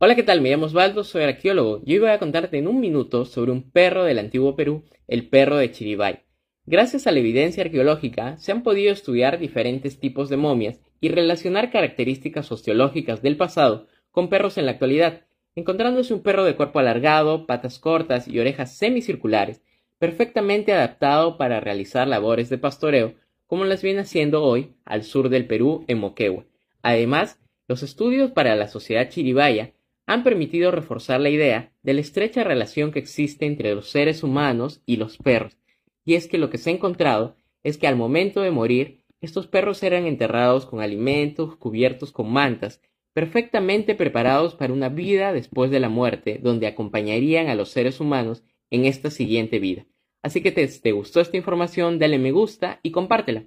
Hola, ¿qué tal? Me llamo Osvaldo, soy arqueólogo. Yo voy a contarte en un minuto sobre un perro del antiguo Perú, el perro de Chiribay. Gracias a la evidencia arqueológica, se han podido estudiar diferentes tipos de momias y relacionar características sociológicas del pasado con perros en la actualidad, encontrándose un perro de cuerpo alargado, patas cortas y orejas semicirculares, perfectamente adaptado para realizar labores de pastoreo, como las viene haciendo hoy al sur del Perú en Moquegua. Además, los estudios para la sociedad chiribaya han permitido reforzar la idea de la estrecha relación que existe entre los seres humanos y los perros, y es que lo que se ha encontrado es que al momento de morir, estos perros eran enterrados con alimentos, cubiertos con mantas, perfectamente preparados para una vida después de la muerte, donde acompañarían a los seres humanos en esta siguiente vida. Así que te, te gustó esta información, dale me gusta y compártela.